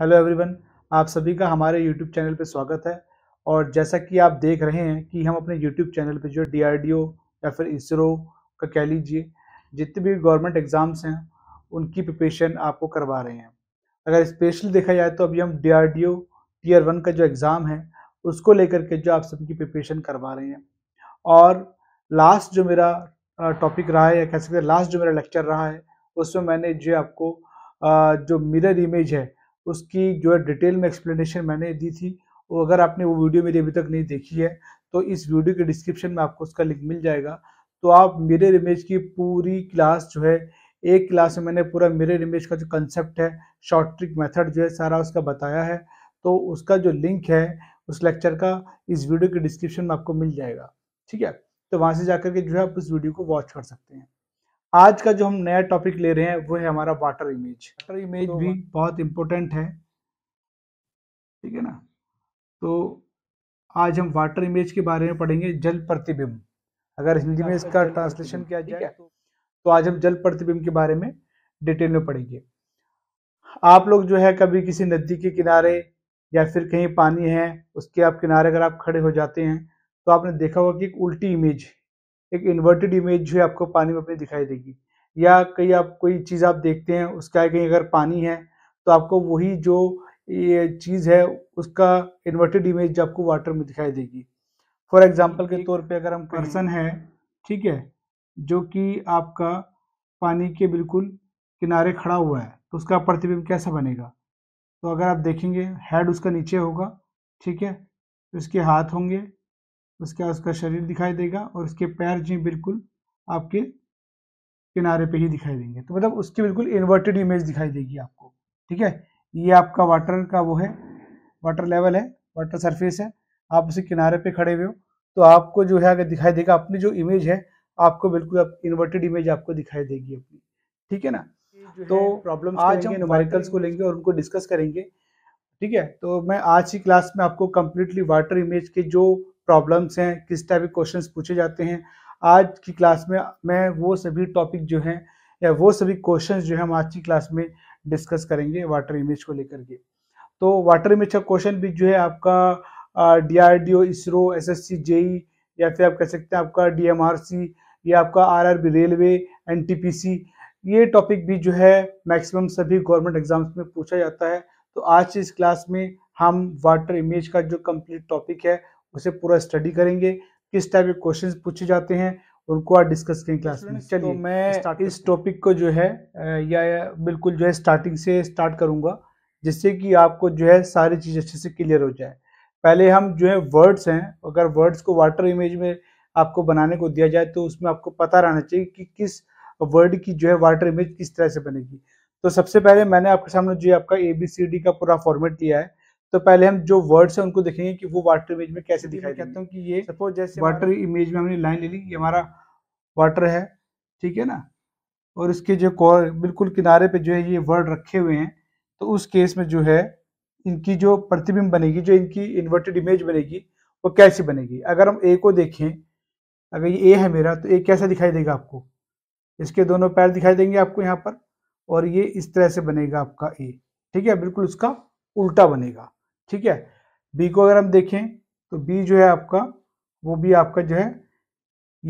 Hello everyone आप सभी का हमारे यूट्यूब चैनल पर स्वागत है और जैसा कि आप देख रहे हैं कि हम अपने यूट्यूब चैनल पर जो डी या फिर इसरो का कह लीजिए जितने भी गवर्नमेंट एग्ज़ाम्स हैं उनकी प्रिपरेशन आपको करवा रहे हैं अगर स्पेशली देखा जाए तो अभी हम D R O tier one का जो एग्ज़ाम है उसको लेकर के जो आप सबकी प्रिपरेशन करवा रहे हैं और लास्ट जो मेरा टॉपिक रहा है या कह सकते हैं लास्ट जो मेरा लेक्चर रहा है उसमें मैंने जो आपको जो मिरर इमेज है उसकी जो है डिटेल में एक्सप्लेनेशन मैंने दी थी और अगर आपने वो वीडियो मेरी अभी तक नहीं देखी है तो इस वीडियो के डिस्क्रिप्शन में आपको उसका लिंक मिल जाएगा तो आप मेरे रिमेज की पूरी क्लास जो है एक क्लास में मैंने पूरा मेरे रिमेज का जो कंसेप्ट है शॉर्ट ट्रिक मेथड जो है सारा उसका बताया है तो उसका जो लिंक है उस लेक्चर का इस वीडियो के डिस्क्रिप्शन में आपको मिल जाएगा ठीक है तो वहाँ से जाकर के जो है आप उस वीडियो को वॉच कर सकते हैं आज का जो हम नया टॉपिक ले रहे हैं वो है हमारा वाटर इमेज वाटर इमेज तो भी बहुत इम्पोर्टेंट है ठीक है ना तो आज हम वाटर इमेज के बारे में पढ़ेंगे जल प्रतिबिंब अगर हिंदी में इसका ट्रांसलेशन किया जाए तो-, तो आज हम जल प्रतिबिंब के बारे में डिटेल में पढ़ेंगे आप लोग जो है कभी किसी नदी के किनारे या फिर कहीं पानी है उसके आप किनारे अगर आप खड़े हो जाते हैं तो आपने देखा होगा कि एक उल्टी इमेज एक इन्वर्टेड इमेज जो है आपको पानी में अपनी दिखाई देगी या कहीं आप कोई चीज़ आप देखते हैं उसका कहीं अगर पानी है तो आपको वही जो ये चीज़ है उसका इन्वर्टेड इमेज आपको वाटर में दिखाई देगी फॉर एग्जाम्पल के तौर पर अगर हम पर्सन हम्म। है ठीक है जो कि आपका पानी के बिल्कुल किनारे खड़ा हुआ है तो उसका प्रतिबिंब कैसा बनेगा तो अगर आप देखेंगे हेड उसका नीचे होगा ठीक है इसके हाथ होंगे उसके बाद उसका शरीर दिखाई देगा और उसके पैर जी बिल्कुल आपके किनारे पे ही दिखाई देंगे तो मतलब उसकी बिल्कुल इन्वर्टेड इमेज दिखाई देगी आपको ठीक है ये आपका वाटर का वो है वाटर लेवल है वाटर सरफेस है आप उसे किनारे पे खड़े हुए हो तो आपको जो है अगर दिखाई देगा अपनी जो इमेज है आपको बिल्कुल आप, इन्वर्टेड इमेज आपको दिखाई देगी अपनी ठीक है ना तो प्रॉब्लम आज हम न्यूमेरिकल्स को लेंगे और उनको डिस्कस करेंगे ठीक है तो मैं आज की क्लास में आपको कम्प्लीटली वाटर इमेज के जो प्रॉब्लम्स हैं किस टाइप के क्वेश्चन पूछे जाते हैं आज की क्लास में मैं वो सभी टॉपिक जो हैं या वो सभी क्वेश्चन जो है हम आज की क्लास में डिस्कस करेंगे वाटर इमेज को लेकर के तो वाटर इमेज का क्वेश्चन भी जो है आपका D R D O ISRO S S C JE या फिर आप कह सकते हैं आपका डी एम आर सी या आपका R R B railway N T P C ये टॉपिक भी जो है मैक्सिमम सभी गवर्नमेंट एग्जाम्स में पूछा जाता है तो आज इस क्लास में हम वाटर इमेज का जो कंप्लीट टॉपिक है उसे पूरा स्टडी करेंगे किस टाइप के क्वेश्चन पूछे जाते हैं उनको आज डिस्कस करें क्लास में चलिए तो मैं इस टॉपिक को जो है या, या बिल्कुल जो है स्टार्टिंग से स्टार्ट करूंगा जिससे कि आपको जो है सारी चीज़ अच्छे से क्लियर हो जाए पहले हम जो है वर्ड्स हैं अगर वर्ड्स को वाटर इमेज में आपको बनाने को दिया जाए तो उसमें आपको पता रहना चाहिए कि किस वर्ड की जो है वाटर इमेज किस तरह से बनेगी तो सबसे पहले मैंने आपके सामने जो है आपका ए बी सी डी का पूरा फॉर्मेट लिया है तो पहले हम जो वर्ड्स हैं उनको देखेंगे कि वो वाटर इमेज में कैसे दिखाई देते हूँ कि ये सपोज जैसे वाटर इमेज में हमने लाइन ले ली ये हमारा वाटर है ठीक है ना और इसके जो कॉर बिल्कुल किनारे पे जो है ये वर्ड रखे हुए हैं तो उस केस में जो है इनकी जो प्रतिबिंब बनेगी जो इनकी इन्वर्टेड इमेज बनेगी वो कैसी बनेगी अगर हम ए को देखें अगर ये ए है मेरा तो ए कैसा दिखाई देगा आपको इसके दोनों पैर दिखाई देंगे आपको यहाँ पर और ये इस तरह से बनेगा आपका ए ठीक है बिल्कुल उसका उल्टा बनेगा ठीक है बी को अगर हम देखें तो बी जो है आपका वो भी आपका जो है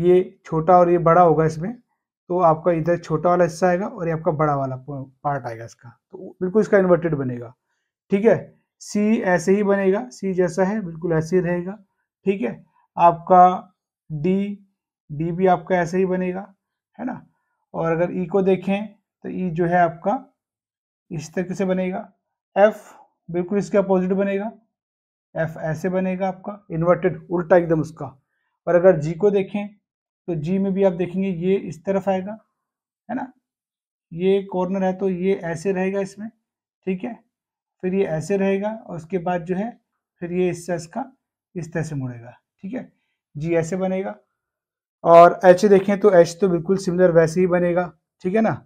ये छोटा और ये बड़ा होगा इसमें तो आपका इधर छोटा वाला हिस्सा आएगा और ये आपका बड़ा वाला पार्ट आएगा इसका तो बिल्कुल इसका इन्वर्टेड बनेगा ठीक है सी ऐसे ही बनेगा सी जैसा है बिल्कुल ऐसे ही रहेगा ठीक है आपका डी डी भी आपका ऐसे ही बनेगा है ना और अगर ई e को देखें तो ई e जो है आपका इस तरीके से बनेगा एफ बिल्कुल इसके अपोजिट बनेगा एफ ऐसे बनेगा आपका इन्वर्टेड उल्टा एकदम उसका और अगर जी को देखें तो जी में भी आप देखेंगे ये इस तरफ आएगा है ना ये कॉर्नर है तो ये ऐसे रहेगा इसमें ठीक है फिर ये ऐसे रहेगा और उसके बाद जो है फिर ये इससे इसका इस तरह से मुड़ेगा ठीक है जी ऐसे बनेगा और एच देखें तो एच तो बिल्कुल सिमिलर वैसे ही बनेगा ठीक है ना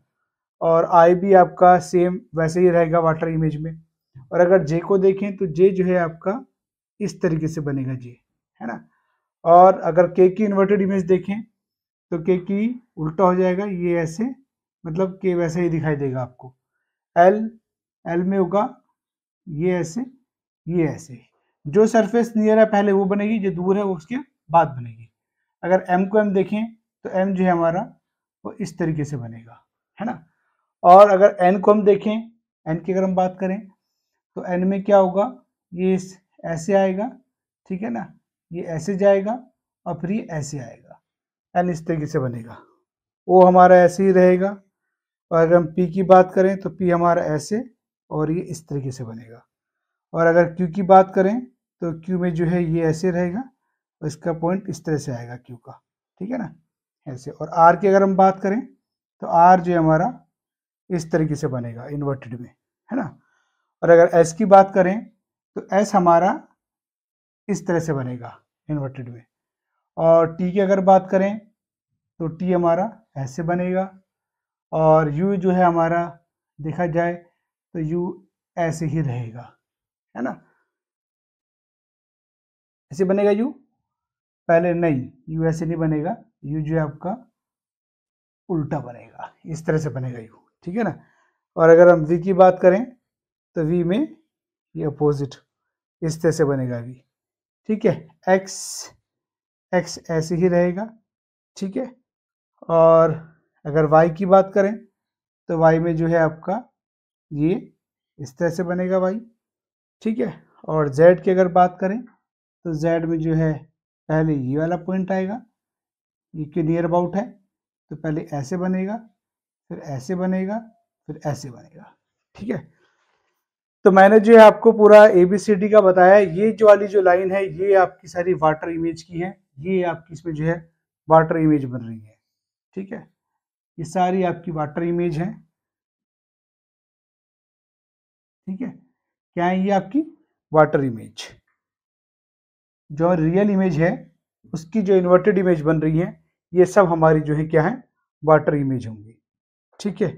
और आई भी आपका सेम वैसे ही रहेगा वाटर इमेज में और अगर जे को देखें तो जे जो है आपका इस तरीके से बनेगा जे है ना और अगर के की इन्वर्टेड इमेज देखें तो के की उल्टा हो जाएगा ये ऐसे मतलब के वैसे ही दिखाई देगा आपको एल एल में होगा ये ऐसे ये ऐसे जो सरफेस नियर है पहले वो बनेगी जो दूर है वो उसके बाद बनेगी अगर एम को एम देखें तो एम जो है हमारा वो इस तरीके से बनेगा है ना और अगर एन को हम देखें एन की अगर हम बात करें तो एन में क्या होगा ये ऐसे आएगा ठीक है ना ये ऐसे जाएगा और फिर ये ऐसे आएगा एन इस तरीके से बनेगा ओ हमारा ऐसे ही रहेगा और अगर हम पी की बात करें तो पी हमारा ऐसे और ये इस तरीके से बनेगा और अगर क्यू की बात करें तो क्यू में जो है ये ऐसे रहेगा और इसका पॉइंट इस तरह से आएगा क्यू का ठीक है ना ऐसे और आर की अगर हम बात करें तो आर जो है हमारा इस तरीके से बनेगा इन्वर्टेड में है ना और अगर एस की बात करें तो एस हमारा इस तरह से बनेगा इन्वर्टेड में और टी की अगर बात करें तो टी हमारा ऐसे बनेगा और यू जो है हमारा देखा जाए तो यू ऐसे ही रहेगा है ना ऐसे बनेगा यू पहले नहीं यू ऐसे नहीं बनेगा यू जो है आपका उल्टा बनेगा इस तरह से बनेगा यू ठीक है ना और अगर हम वी की बात करें तो वी में ये अपोजिट इस तरह से बनेगा वी ठीक है एक्स एक्स ऐसे ही रहेगा ठीक है और अगर वाई की बात करें तो वाई में जो है आपका ये इस तरह से बनेगा वाई ठीक है और जेड की अगर बात करें तो जेड में जो है पहले ये वाला पॉइंट आएगा ये के नियर अबाउट है तो पहले ऐसे बनेगा फिर ऐसे बनेगा फिर ऐसे बनेगा ठीक है तो मैंने जो है आपको पूरा ए बी सी डी का बताया ये जो वाली जो लाइन है ये आपकी सारी वाटर इमेज की है ये आपकी इसमें जो है वाटर इमेज बन रही है ठीक है ये सारी आपकी वाटर इमेज है ठीक है क्या है ये आपकी वाटर इमेज जो रियल इमेज है उसकी जो इन्वर्टेड इमेज बन रही है ये सब हमारी जो है क्या है वाटर इमेज होंगी ठीक है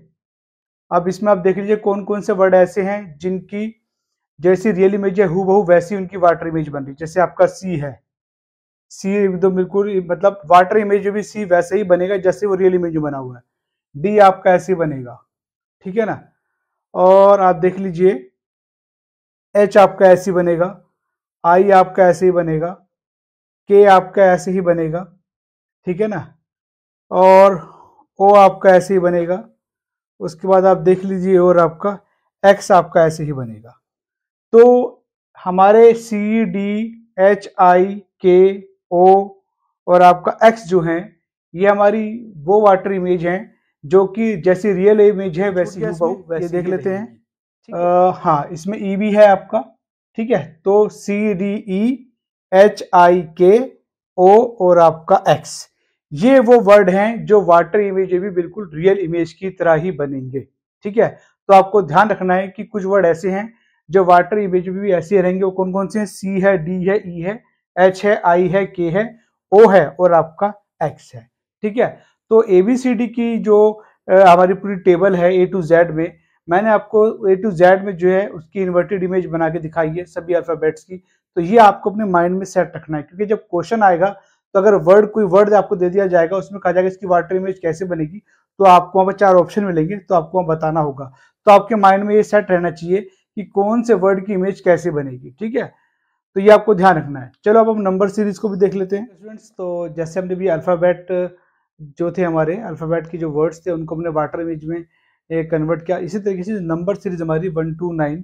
अब इसमें आप देख लीजिए कौन कौन से वर्ड ऐसे हैं जिनकी जैसी रियल इमेज है हु बहू वैसी उनकी वाटर इमेज बन रही जैसे आपका सी है सी एकदम बिल्कुल मतलब वाटर इमेज भी सी वैसे ही बनेगा जैसे वो रियल इमेज बना हुआ है डी आपका ऐसे बनेगा ठीक है ना और आप देख लीजिए एच आपका ऐसे बनेगा आई आपका ऐसे ही बनेगा के आपका ऐसे ही बनेगा ठीक है ना और ओ आपका ऐसे ही बनेगा उसके बाद आप देख लीजिए और आपका एक्स आपका ऐसे ही बनेगा तो हमारे सी डी एच आई के ओ और आपका एक्स जो है ये हमारी वो वाटर इमेज है जो कि जैसी रियल इमेज है वैसी वैसे देख लेते हैं आ, हाँ इसमें ई e भी है आपका ठीक है तो C D E H I के ओ और आपका एक्स ये वो वर्ड हैं जो वाटर इमेज भी बिल्कुल रियल इमेज की तरह ही बनेंगे ठीक है तो आपको ध्यान रखना है कि कुछ वर्ड ऐसे हैं जो वाटर इमेज भी ऐसे रहेंगे वो कौन कौन से हैं सी है डी है ई e है एच है आई है के है ओ है और आपका एक्स है ठीक है तो ए बी सी डी की जो हमारी पूरी टेबल है ए टू जेड में मैंने आपको ए टू जेड में जो है उसकी इन्वर्टेड इमेज बना के दिखाई है सभी अल्फ़ाबेट्स की तो ये आपको अपने माइंड में सेट रखना है क्योंकि जब क्वेश्चन आएगा तो अगर वर्ड कोई वर्ड आपको दे दिया जाएगा उसमें कहा जाएगा इसकी वाटर इमेज कैसे बनेगी तो आपको वहां पर चार ऑप्शन मिलेंगे तो आपको वहां बताना होगा तो आपके माइंड में ये सेट रहना चाहिए कि कौन से वर्ड की इमेज कैसे बनेगी ठीक है तो ये आपको ध्यान रखना है चलो अब हम नंबर सीरीज को भी देख लेते हैं स्टूडेंट्स तो जैसे हमने भी अल्फ़ाबेट जो थे हमारे अल्फ़ाबेट के जो वर्ड्स थे उनको हमने वाटर इमेज में कन्वर्ट किया इसी तरीके से नंबर सीरीज हमारी वन टू नाइन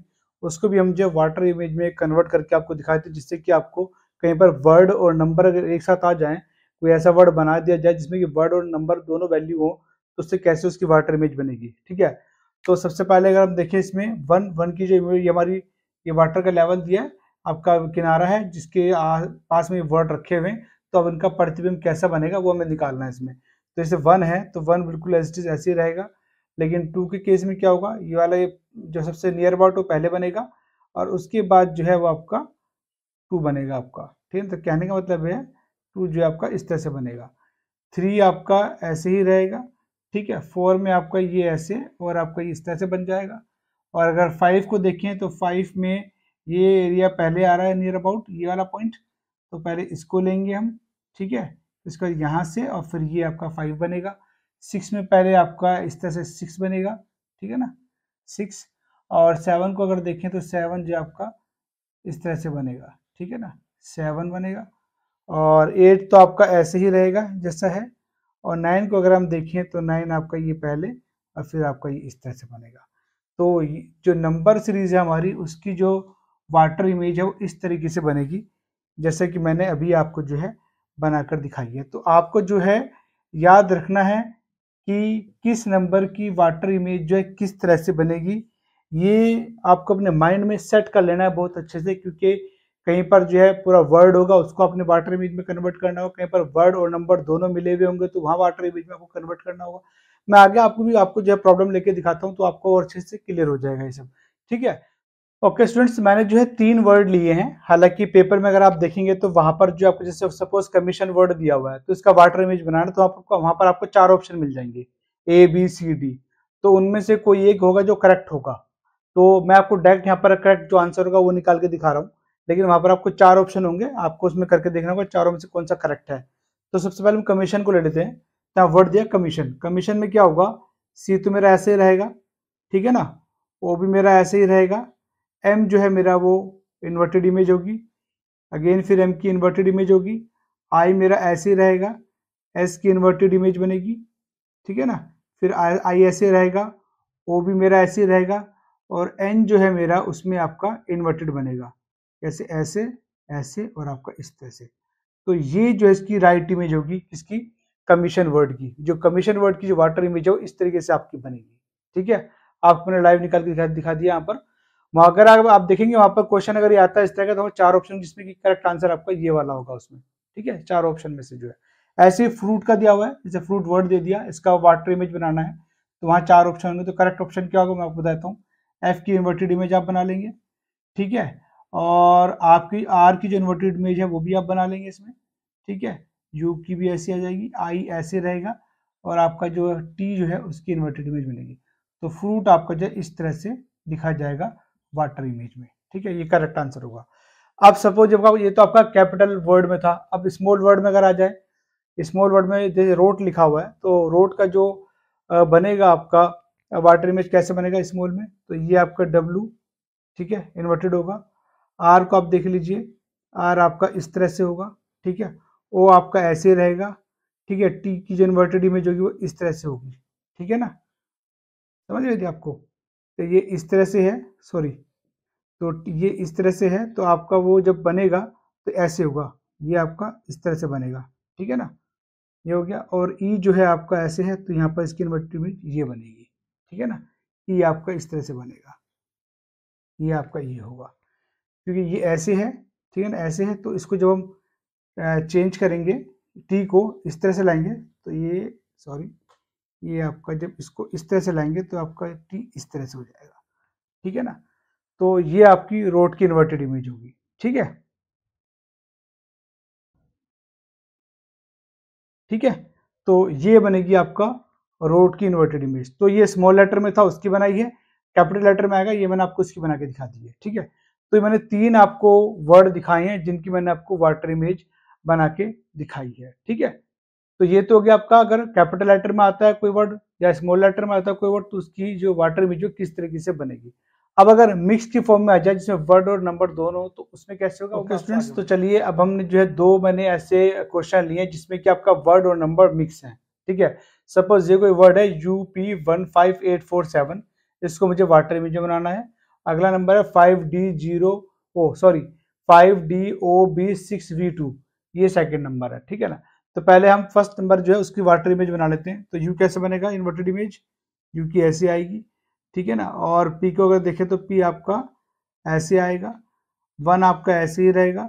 उसको भी हम जो वाटर इमेज में कन्वर्ट करके आपको दिखाए थे जिससे कि आपको कहीं पर वर्ड और नंबर अगर एक साथ आ जाएं कोई ऐसा वर्ड बना दिया जाए जिसमें कि वर्ड और नंबर दोनों वैल्यू हो तो उससे कैसे उसकी वाटर इमेज बनेगी ठीक है तो सबसे पहले अगर हम देखें इसमें वन वन की जो ये हमारी ये वाटर का लेवल दिया है आपका किनारा है जिसके पास में वर्ड रखे हुए हैं तो अब इनका प्रतिबिंब कैसा बनेगा वो हमें निकालना है इसमें तो जैसे वन है तो वन बिल्कुल इज ऐसे ही रहेगा लेकिन टू के केस में क्या होगा ये वाला ये जो सबसे नियर अबाउट वो पहले बनेगा और उसके बाद जो है वो आपका टू बनेगा आपका ठीक है तो कहने का मतलब है टू जो आपका इस तरह से बनेगा थ्री आपका ऐसे ही रहेगा ठीक है फोर में आपका ये ऐसे और आपका ये इस तरह से बन जाएगा और अगर फाइव को देखें तो फाइव में ये एरिया पहले आ रहा है नियर अबाउट ये वाला पॉइंट तो पहले इसको लेंगे हम ठीक है इसके बाद यहाँ से और फिर ये आपका फाइव बनेगा सिक्स में पहले आपका इस तरह से सिक्स बनेगा ठीक है ना सिक्स और सेवन को अगर देखें तो सेवन जो आपका इस तरह से बनेगा ठीक है ना सेवन बनेगा और एट तो आपका ऐसे ही रहेगा जैसा है और नाइन को अगर हम देखें तो नाइन आपका ये पहले और फिर आपका ये इस तरह से बनेगा तो जो नंबर सीरीज है हमारी उसकी जो वाटर इमेज है वो इस तरीके से बनेगी जैसे कि मैंने अभी आपको जो है बनाकर दिखाई है तो आपको जो है याद रखना है कि किस नंबर की वाटर इमेज जो है किस तरह से बनेगी ये आपको अपने माइंड में सेट कर लेना है बहुत अच्छे से क्योंकि कहीं पर जो है पूरा वर्ड होगा उसको अपने वाटर इमेज में कन्वर्ट करना होगा कहीं पर वर्ड और नंबर दोनों मिले हुए होंगे तो वहाँ वाटर इमेज में आपको कन्वर्ट करना होगा मैं आगे आपको भी आपको जो है प्रॉब्लम लेके दिखाता हूँ तो आपको और अच्छे से क्लियर हो जाएगा ये सब ठीक है ओके okay, स्टूडेंट्स मैंने जो है तीन वर्ड लिए हैं हालांकि पेपर में अगर आप देखेंगे तो वहां पर जो आपको जैसे सपोज कमीशन वर्ड दिया हुआ है तो इसका वाटर इमेज बनाना तो आपको वहां पर आपको चार ऑप्शन मिल जाएंगे ए बी सी डी तो उनमें से कोई एक होगा जो करेक्ट होगा तो मैं आपको डायरेक्ट यहाँ पर करेक्ट जो आंसर होगा वो निकाल के दिखा रहा हूँ लेकिन वहां पर आपको चार ऑप्शन होंगे आपको उसमें करके देखना होगा चारों में से कौन सा करेक्ट है तो सबसे पहले हम कमीशन को ले लेते हैं यहाँ तो वर्ड दिया कमीशन कमीशन में क्या होगा सी तो मेरा ऐसे ही रहेगा ठीक है ना ओ भी मेरा ऐसे ही रहेगा एम जो है मेरा वो इन्वर्टेड इमेज होगी अगेन फिर एम की इन्वर्टेड इमेज होगी आई मेरा ऐसे ही रहेगा एस की इन्वर्टेड इमेज बनेगी ठीक है ना फिर आई ऐसे रहेगा ओ भी मेरा ऐसे ही रहेगा और एन जो है मेरा उसमें आपका इन्वर्टेड बनेगा कैसे ऐसे ऐसे और आपका इस तरह से तो ये जो है इसकी राइट इमेज होगी किसकी कमीशन वर्ड की जो कमीशन वर्ड की जो वाटर इमेज हो इस तरीके से आपकी बनेगी ठीक है आपको मैंने लाइव निकाल के दिखा दिखा दिया यहाँ पर वहां अगर आप, देखेंगे वहां पर क्वेश्चन अगर ये आता है इस तरह का तो चार ऑप्शन जिसमें कि करेक्ट आंसर आपका ये वाला होगा उसमें ठीक है चार ऑप्शन में से जो है ऐसे फ्रूट का दिया हुआ है जैसे फ्रूट वर्ड दे दिया इसका वाटर इमेज बनाना है तो वहाँ चार ऑप्शन होंगे तो करेक्ट ऑप्शन क्या होगा मैं आपको बताता हूँ एफ की इन्वर्टेड इमेज आप बना लेंगे ठीक है और आपकी आर की जो इन्वर्टेड इमेज है वो भी आप बना लेंगे इसमें ठीक है यू की भी ऐसी आ जाएगी आई ऐसे रहेगा और आपका जो टी जो है उसकी इन्वर्टेड इमेज मिलेगी तो फ्रूट आपका जो इस तरह से लिखा जाएगा वाटर इमेज में ठीक है ये करेक्ट आंसर होगा अब सपोज जब ये तो आपका कैपिटल वर्ड में था अब स्मॉल वर्ड में अगर आ जाए स्मॉल वर्ड में जैसे रोड लिखा हुआ है तो रोड का जो बनेगा आपका वाटर इमेज कैसे बनेगा स्मॉल में तो ये आपका डब्लू ठीक है इन्वर्टेड होगा आर को आप देख लीजिए आर आपका इस तरह से होगा ठीक है ओ आपका ऐसे रहेगा ठीक है टी की जो इन्वर्टेड इमेज होगी वो इस तरह से होगी ठीक है ना समझ रहे थे आपको तो ये इस तरह से है सॉरी तो ये इस तरह से है तो आपका वो जब बनेगा तो ऐसे होगा ये आपका इस तरह से बनेगा ठीक है ना ये हो गया और ई e जो है आपका ऐसे है तो यहाँ पर इसकी इन्वर्टेड इमेज e ये बनेगी ठीक है ना ई e आपका इस तरह से बनेगा ये आपका ये होगा क्योंकि ये ऐसे है ठीक है ना ऐसे है तो इसको जब हम चेंज करेंगे टी को इस तरह से लाएंगे तो ये सॉरी ये आपका जब इसको इस तरह से लाएंगे तो आपका टी इस तरह से हो जाएगा ठीक है ना तो ये आपकी रोड की इन्वर्टेड इमेज होगी ठीक है ठीक है तो ये बनेगी आपका रोड की इन्वर्टेड इमेज तो ये स्मॉल लेटर में था उसकी बनाई है कैपिटल लेटर में आएगा ये मैंने आपको इसकी बना के दिखा दी है ठीक है तो मैंने तीन आपको वर्ड दिखाए हैं जिनकी मैंने आपको वाटर इमेज बना के दिखाई है ठीक है तो ये तो हो गया आपका अगर कैपिटल लेटर में आता है कोई वर्ड या स्मॉल लेटर में आता है कोई वर्ड तो उसकी जो वाटर इमेज हो किस तरीके से बनेगी अब अगर मिक्स की फॉर्म में आ जाए जिसमें वर्ड और नंबर दोनों हो तो उसमें कैसे होगा ओके स्टूडेंट्स तो चलिए अब हमने जो है दो मैंने ऐसे क्वेश्चन लिए हैं जिसमें कि आपका वर्ड और नंबर मिक्स है ठीक है सपोज ये कोई वर्ड है U P one five eight four seven इसको मुझे वाटर इमेज बनाना है अगला नंबर है five D zero O sorry five D O B six V two ये सेकेंड नंबर है ठीक है ना तो पहले हम फर्स्ट नंबर जो है उसकी वाटर इमेज बना लेते हैं तो यू कैसे बनेगा इन्वर्टेड इमेज यू की ऐसी आएगी ठीक है ना और पी को अगर देखें तो पी आपका ऐसे आएगा वन आपका ऐसे ही रहेगा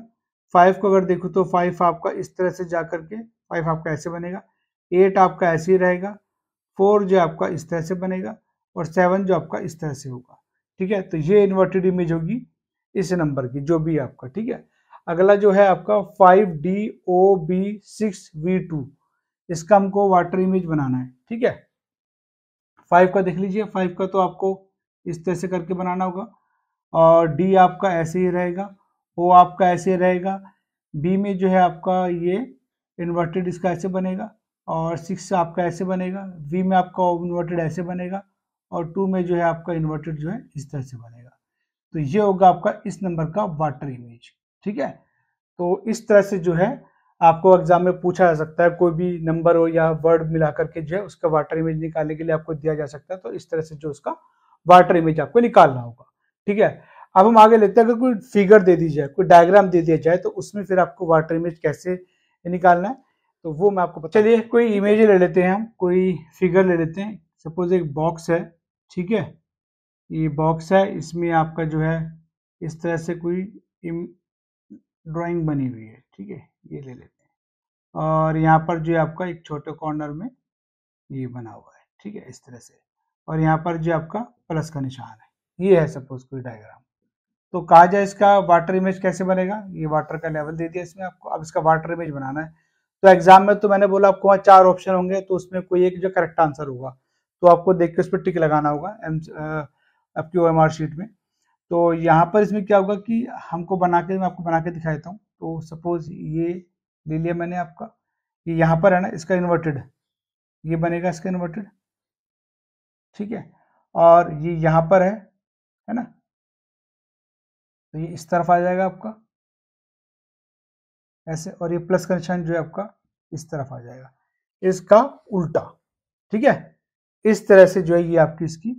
फाइव को अगर देखो तो फाइव आपका इस तरह से जा करके फाइव आपका ऐसे बनेगा एट आपका ऐसे ही रहेगा फोर जो आपका इस तरह से बनेगा और सेवन जो आपका इस तरह से होगा ठीक है तो ये इन्वर्टेड इमेज होगी इस नंबर की जो भी आपका ठीक है अगला जो है आपका five D O B six V two इसका हमको वाटर इमेज बनाना है ठीक है फाइव का देख लीजिए फाइव का तो आपको इस तरह से करके बनाना होगा और डी आपका ऐसे ही रहेगा ओ आपका ऐसे ही रहेगा बी में जो है आपका ये इन्वर्टेड इसका ऐसे बनेगा और सिक्स आपका ऐसे बनेगा वी में आपका इन्वर्टेड ऐसे बनेगा और टू में जो है आपका इन्वर्टेड जो है इस तरह से बनेगा तो ये होगा आपका इस नंबर का वाटर इमेज ठीक है तो इस तरह से जो है आपको एग्जाम में पूछा जा सकता है कोई भी नंबर हो या वर्ड मिला करके जो है उसका वाटर इमेज निकालने के लिए आपको दिया जा सकता है तो इस तरह से जो उसका वाटर इमेज आपको निकालना होगा ठीक है अब हम आगे लेते हैं अगर कोई फिगर दे दी जाए कोई डायग्राम दे दिया जाए तो उसमें फिर आपको वाटर इमेज कैसे निकालना है तो वो मैं आपको चलिए कोई इमेज ले लेते हैं हम कोई फिगर ले लेते हैं सपोज एक बॉक्स है ठीक है ये बॉक्स है इसमें आपका जो है इस तरह से कोई ड्राइंग बनी हुई है ठीक है ये ले लेते हैं और यहाँ पर जो है आपका एक छोटे कॉर्नर में ये बना हुआ है ठीक है इस तरह से और यहाँ पर जो आपका प्लस का निशान है ये है सपोज कोई डायग्राम तो कहा जाए इसका वाटर इमेज कैसे बनेगा ये वाटर का लेवल दे दिया इसमें आपको अब इसका वाटर इमेज बनाना है तो एग्जाम में तो मैंने बोला आपको वहाँ चार ऑप्शन होंगे तो उसमें कोई एक जो करेक्ट आंसर होगा तो आपको देख के उस पर टिक लगाना होगा एम आपकी क्यू एम आर शीट में तो यहाँ पर इसमें क्या होगा कि हमको बना के मैं आपको बना के दिखा देता हूँ तो सपोज ये ले लिया मैंने आपका ये यहाँ पर है ना इसका इन्वर्टेड ये बनेगा इसका इन्वर्टेड ठीक है और ये यहाँ पर है है ना तो ये इस तरफ आ जाएगा आपका ऐसे और ये प्लस कनेक्शन जो है आपका इस तरफ आ जाएगा इसका उल्टा ठीक है इस तरह से जो है ये आपकी इसकी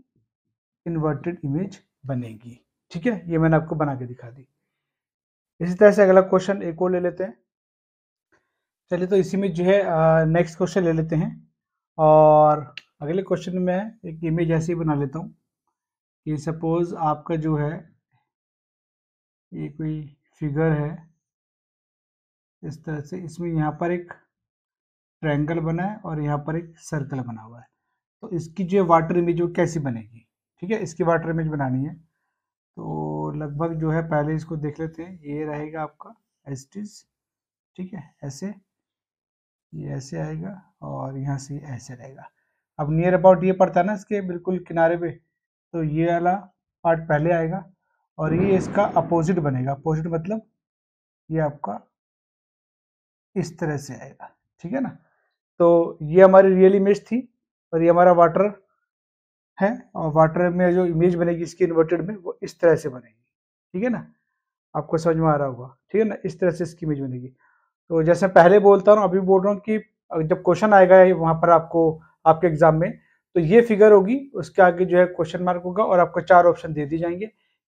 इन्वर्टेड इमेज बनेगी ठीक है ये मैंने आपको बना के दिखा दी इसी तरह से अगला क्वेश्चन एक और ले लेते हैं चलिए तो इसी में जो है नेक्स्ट क्वेश्चन ले लेते हैं और अगले क्वेश्चन में एक इमेज ऐसी बना लेता हूँ कि सपोज आपका जो है ये कोई फिगर है इस तरह से इसमें यहाँ पर एक ट्रायंगल बना है और यहाँ पर एक सर्कल बना हुआ है तो इसकी जो वाटर इमेज वो कैसी बनेगी ठीक है इसकी वाटर इमेज बनानी है तो लगभग जो है पहले इसको देख लेते हैं ये रहेगा आपका एस टीज ठीक है ऐसे ये ऐसे आएगा और यहाँ से ऐसे रहेगा अब नियर अबाउट ये पड़ता है ना इसके बिल्कुल किनारे पे तो ये वाला पार्ट पहले आएगा और ये इसका अपोजिट बनेगा अपोजिट मतलब ये आपका इस तरह से आएगा ठीक है ना तो ये हमारी रियल इमेज थी और ये हमारा वाटर है और वाटर में जो इमेज बनेगी इसकी इन्वर्टेड में वो इस तरह से बनेगी ठीक है ना आपको समझ में आ रहा होगा ठीक है ना इस तरह से इसकी इमेज बनेगी तो जैसे पहले बोलता हूँ अभी बोल रहा हूँ कि जब क्वेश्चन आएगा वहाँ पर आपको आपके एग्जाम में तो ये फिगर होगी उसके आगे जो है क्वेश्चन मार्क होगा और आपको चार ऑप्शन दे दिए जाएंगे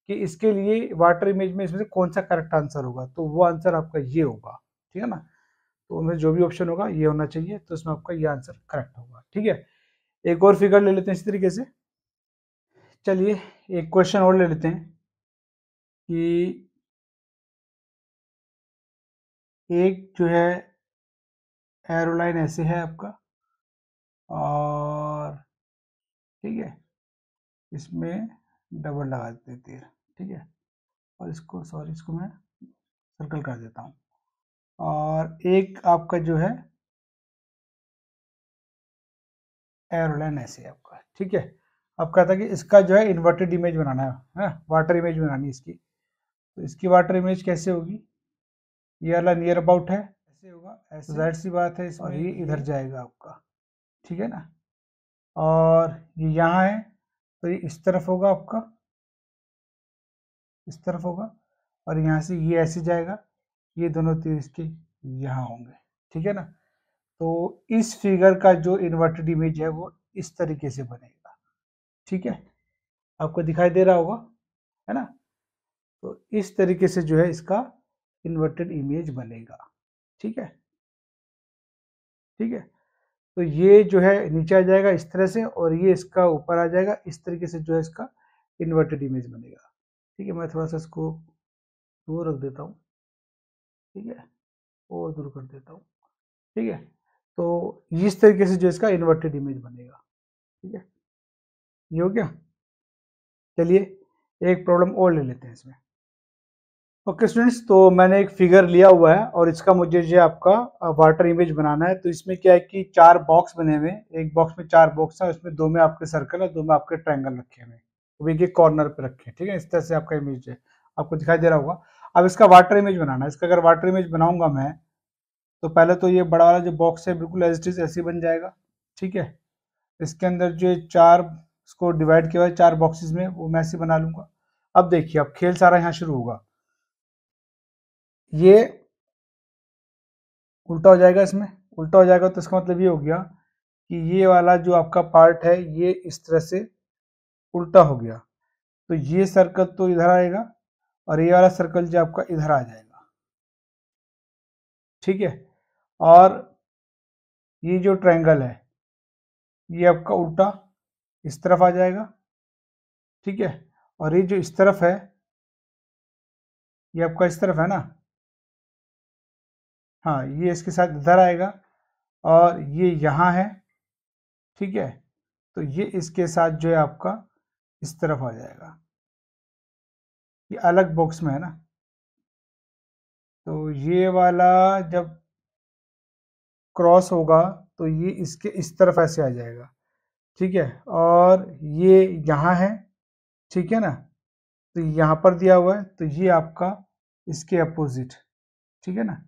कि इसके लिए वाटर इमेज में इसमें से कौन सा करेक्ट आंसर होगा तो वो आंसर आपका ये होगा ठीक है ना तो उनमें जो भी ऑप्शन होगा ये होना चाहिए तो उसमें आपका ये आंसर करेक्ट होगा ठीक है एक और फिगर ले लेते हैं इसी तरीके से चलिए एक क्वेश्चन और ले लेते हैं कि एक जो है एरोलाइन ऐसे है आपका और ठीक है इसमें डबल लगा देते हैं तीर ठीक है और इसको सॉरी इसको मैं सर्कल कर देता हूँ और एक आपका जो है एयरलाइन ऐसे आपका ठीक है अब कहता है कि इसका जो है इन्वर्टेड इमेज बनाना है ना वाटर इमेज बनानी है इसकी तो इसकी वाटर इमेज कैसे होगी ये वाला नियर अबाउट है ऐसे होगा ऐसे जाहिर सी बात है और ये इधर जाएगा आपका ठीक है ना और ये यहाँ है तो ये इस तरफ होगा आपका इस तरफ होगा और यहाँ से ये ऐसे जाएगा ये दोनों तीर इसके यहाँ होंगे ठीक है ना तो इस फिगर का जो इन्वर्टेड इमेज है वो इस तरीके से बनेगा ठीक है आपको दिखाई दे रहा होगा है ना तो इस तरीके से जो है इसका इन्वर्टेड इमेज बनेगा ठीक है ठीक है तो ये जो है नीचे आ जाएगा इस तरह से और ये इसका ऊपर आ जाएगा इस तरीके से जो है इसका इन्वर्टेड इमेज बनेगा ठीक है मैं थोड़ा सा इसको दूर रख देता हूँ ठीक है और दूर कर देता हूँ ठीक है तो इस तरीके से जो इसका इन्वर्टेड इमेज बनेगा ठीक है ये हो गया चलिए एक प्रॉब्लम और ले लेते हैं इसमें ओके स्टूडेंट्स तो मैंने एक फिगर लिया हुआ है और इसका मुझे जो आपका वाटर इमेज बनाना है तो इसमें क्या है कि चार बॉक्स बने हुए एक बॉक्स में चार बॉक्स है उसमें दो में आपके सर्कल है दो में आपके ट्रायंगल रखे हुए तो एक एक कॉर्नर पे रखे हैं ठीक है इस तरह से आपका इमेज है आपको दिखाई दे रहा होगा अब इसका वाटर इमेज बनाना है इसका अगर वाटर इमेज बनाऊंगा मैं तो पहले तो ये बड़ा वाला जो बॉक्स है बिल्कुल एज इट इज ऐसे बन जाएगा ठीक है इसके अंदर जो चार इसको डिवाइड किया हुआ है चार बॉक्सेस में वो मैं ऐसे बना लूंगा अब देखिए अब खेल सारा यहाँ शुरू होगा ये उल्टा हो जाएगा इसमें उल्टा हो जाएगा तो इसका मतलब ये हो गया कि ये वाला जो आपका पार्ट है ये इस तरह से उल्टा हो गया तो ये सर्कल तो इधर आएगा और ये वाला सर्कल जो आपका इधर आ जाएगा ठीक है और ये जो ट्रायंगल है ये आपका उल्टा इस तरफ आ जाएगा ठीक है और ये जो इस तरफ है ये आपका इस तरफ है ना हाँ ये इसके साथ इधर आएगा और ये यहाँ है ठीक है तो ये इसके साथ जो है आपका इस तरफ आ जाएगा ये अलग बॉक्स में है ना तो ये वाला जब क्रॉस होगा तो ये इसके इस तरफ ऐसे आ जाएगा ठीक है और ये यहाँ है ठीक है ना तो यहाँ पर दिया हुआ है तो ये आपका इसके अपोजिट ठीक है ना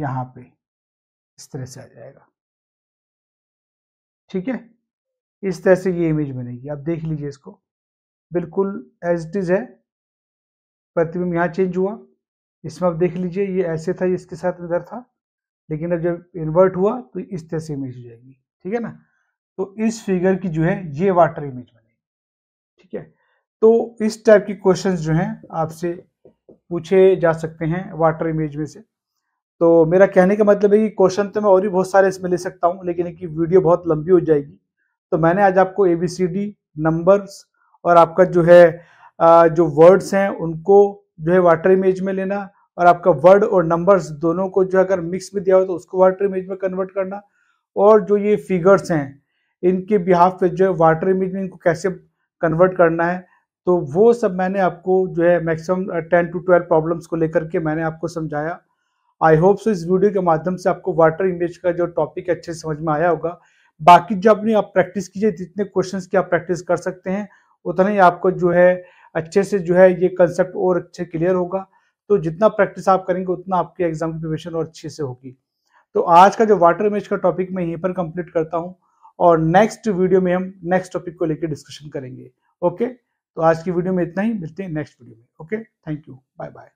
यहाँ पे इस तरह से आ जाएगा ठीक है इस तरह से ये इमेज बनेगी आप देख लीजिए इसको बिल्कुल एज इट इज़ है प्रतिबिंब यहाँ चेंज हुआ इसमें आप देख लीजिए ये ऐसे था ये इसके साथ इधर था लेकिन अब जब इन्वर्ट हुआ तो इस तरह से इमेज हो जाएगी ठीक है ना तो इस फिगर की जो है ये वाटर इमेज बनेगी ठीक है तो इस टाइप की क्वेश्चन जो हैं आपसे पूछे जा सकते हैं वाटर इमेज में से तो मेरा कहने का मतलब है कि क्वेश्चन तो मैं और भी बहुत सारे इसमें ले सकता हूँ लेकिन एक वीडियो बहुत लंबी हो जाएगी तो मैंने आज आपको A B C D numbers और आपका जो है जो वर्ड्स हैं उनको जो है वाटर इमेज में लेना और आपका वर्ड और नंबर्स दोनों को जो अगर मिक्स में दिया हो तो उसको वाटर इमेज में कन्वर्ट करना और जो ये फिगर्स हैं इनके बिहाफ पे जो है वाटर इमेज में इनको कैसे कन्वर्ट करना है तो वो सब मैंने आपको जो है maximum ten to twelve problems को लेकर के मैंने आपको समझाया आई होप सो इस वीडियो के माध्यम से आपको वाटर इमेज का जो टॉपिक अच्छे से समझ में आया होगा बाकी जो अपनी आप प्रैक्टिस कीजिए जितने क्वेश्चन की आप प्रैक्टिस कर सकते हैं उतना ही आपको जो है अच्छे से जो है ये कंसेप्ट और अच्छे क्लियर होगा तो जितना प्रैक्टिस आप करेंगे उतना आपके एग्जाम की प्रिपरेशन और अच्छे से होगी तो आज का जो वाटर इमेज का टॉपिक मैं यहीं पर कंप्लीट करता हूँ और नेक्स्ट वीडियो में हम नेक्स्ट टॉपिक को लेकर डिस्कशन करेंगे ओके तो आज की वीडियो में इतना ही मिलते हैं नेक्स्ट वीडियो में okay thank you bye bye